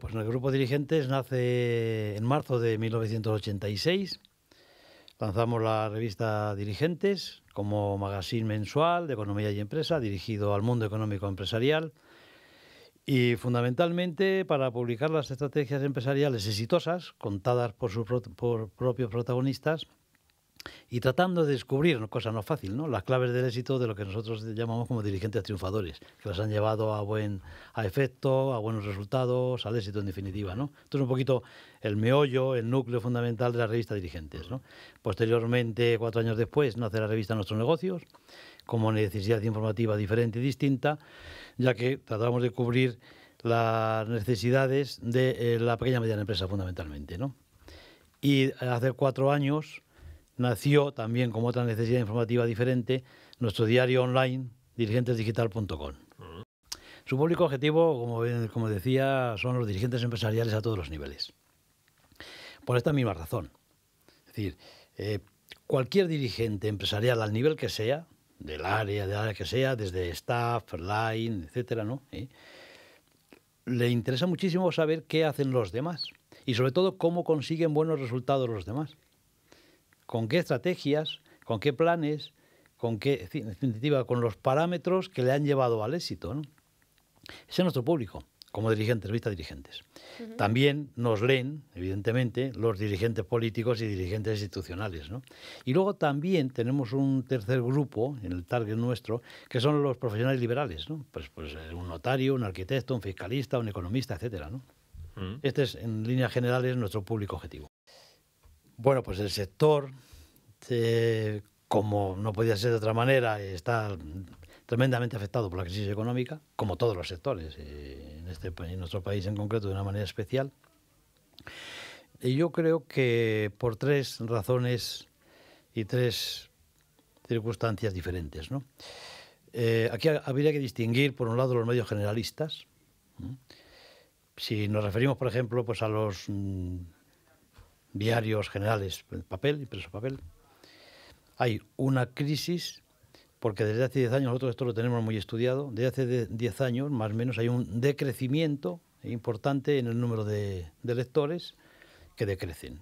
Pues el grupo Dirigentes nace en marzo de 1986. Lanzamos la revista Dirigentes como magazine mensual de economía y empresa dirigido al mundo económico empresarial y fundamentalmente para publicar las estrategias empresariales exitosas contadas por sus propios protagonistas y tratando de descubrir, cosa no fácil, ¿no? las claves del éxito de lo que nosotros llamamos como dirigentes triunfadores, que las han llevado a buen a efecto, a buenos resultados, al éxito en definitiva. ¿no? Esto es un poquito el meollo, el núcleo fundamental de la revista Dirigentes. Posteriormente, cuatro años después, nace la revista Nuestros Negocios, como necesidad informativa diferente y distinta, ya que tratábamos de cubrir las necesidades de eh, la pequeña y mediana empresa fundamentalmente. Y hace cuatro años nació también como otra necesidad informativa diferente nuestro diario online dirigentesdigital.com. Su público objetivo, como, decía, son los dirigentes empresariales a todos los niveles. Por esta misma razón. Es decir, eh, cualquier dirigente empresarial al nivel que sea, del área, del área que sea, desde staff, line, etc. ¿no? ¿Eh? Le interesa muchísimo saber qué hacen los demás y sobre todo cómo consiguen buenos resultados los demás con qué estrategias, con qué planes, con qué, en definitiva, con los parámetros que le han llevado al éxito. Ese es nuestro público, como dirigentes, vista dirigentes. También nos leen, evidentemente, los dirigentes políticos y dirigentes institucionales. Y luego también tenemos un tercer grupo, en el target nuestro, que son los profesionales liberales. Pues, pues un notario, un arquitecto, un fiscalista, un economista, etc. ¿no? Este es, en líneas generales, nuestro público objetivo. Bueno, pues el sector, eh, como no podía ser de otra manera, está tremendamente afectado por la crisis económica, como todos los sectores, eh, en, este, nuestro país en concreto de una manera especial. Y yo creo que por tres razones y tres circunstancias diferentes. ¿no? Eh, aquí habría que distinguir, por un lado, los medios generalistas. Si nos referimos, por ejemplo, pues a los mm, diarios generales papel, impreso papel, hay una crisis, porque desde hace 10 años, nosotros esto lo tenemos muy estudiado, desde hace 10 años más o menos hay un decrecimiento importante en el número de, lectores que decrecen.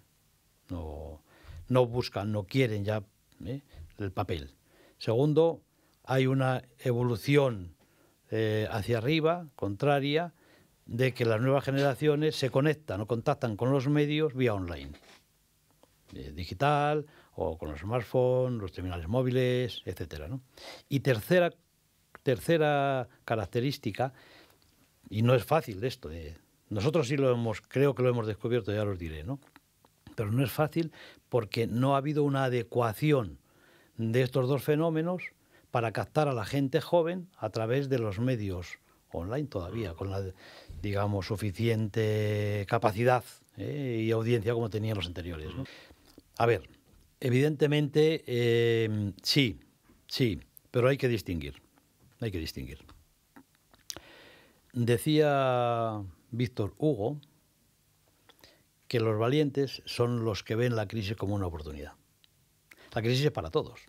No, no buscan, no quieren ya ¿eh? el papel. Segundo, hay una evolución eh, hacia arriba, contraria, de que las nuevas generaciones se conectan o contactan con los medios vía online, eh, digital o con los smartphones, los terminales móviles, etcétera ¿no? Y tercera, tercera característica, y no es fácil esto, eh, nosotros sí lo hemos, creo que lo hemos descubierto, ya lo diré, ¿no? Pero no es fácil porque no ha habido una adecuación de estos dos fenómenos para captar a la gente joven a través de los medios online todavía, con la digamos, suficiente capacidad eh, y audiencia como tenían los anteriores. A ver, evidentemente, em, sí, sí, pero hay que distinguir, hay que distinguir. Decía Víctor Hugo que los valientes son los que ven la crisis como una oportunidad. La crisis es para todos,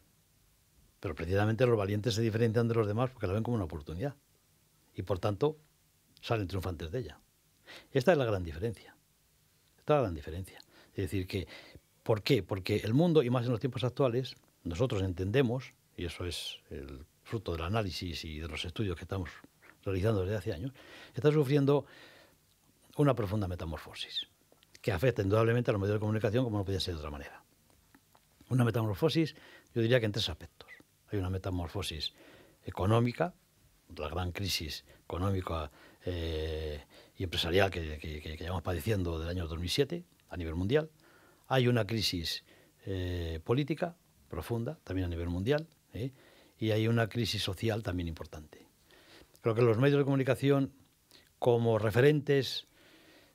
pero precisamente los valientes se diferencian de los demás porque la ven como una oportunidad. Y por tanto, salen triunfantes de ella. Esta es la gran diferencia. Esta es la gran diferencia. Es decir, que, ¿por qué? Porque el mundo, y más en los tiempos actuales, nosotros entendemos, y eso es el fruto del análisis y de los estudios que estamos realizando desde hace años, está sufriendo una profunda metamorfosis, que afecta indudablemente a los medios de comunicación como no podía ser de otra manera. Una metamorfosis, yo diría que en tres aspectos. Hay una metamorfosis económica, la gran crisis económica eh, y empresarial que, llevamos padeciendo del año 2007 a nivel mundial. Hay una crisis eh, política profunda también a nivel mundial ¿eh? y hay una crisis social también importante. Creo que los medios de comunicación como referentes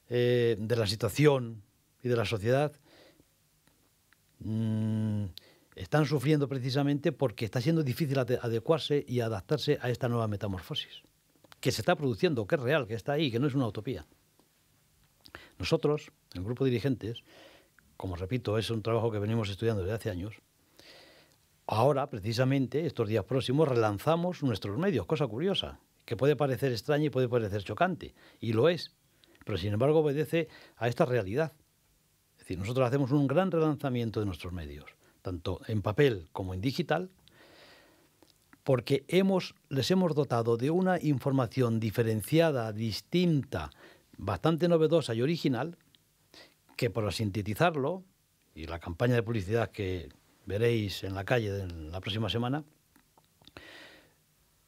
de la situación y de la sociedad están sufriendo precisamente porque está siendo difícil adecuarse y adaptarse a esta nueva metamorfosis, que se está produciendo, que es real, que está ahí, que no es una utopía. Nosotros, el grupo de dirigentes, como repito, es un trabajo que venimos estudiando desde hace años, ahora, precisamente, estos días próximos, relanzamos nuestros medios, cosa curiosa, que puede parecer extraña y puede parecer chocante, y lo es, pero sin embargo obedece a esta realidad. Es decir, nosotros hacemos un gran relanzamiento de nuestros medios tanto en papel como en digital, porque les hemos dotado de una información diferenciada, distinta, bastante novedosa y original, que para sintetizarlo, y la campaña de publicidad que veréis en la calle la próxima semana,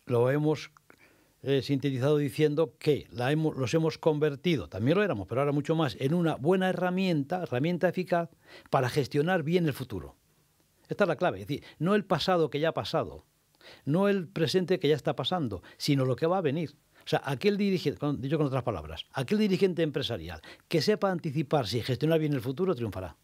lo hemos eh, sintetizado diciendo que los hemos convertido, también lo éramos, pero ahora mucho más, en una buena herramienta, herramienta eficaz para gestionar bien el futuro. Esta es la clave, es decir, no el pasado que ya ha pasado, no el presente que ya está pasando, sino lo que va a venir. O sea, aquel dirigente, dicho con otras palabras, aquel dirigente empresarial que sepa anticipar y gestionar bien el futuro triunfará.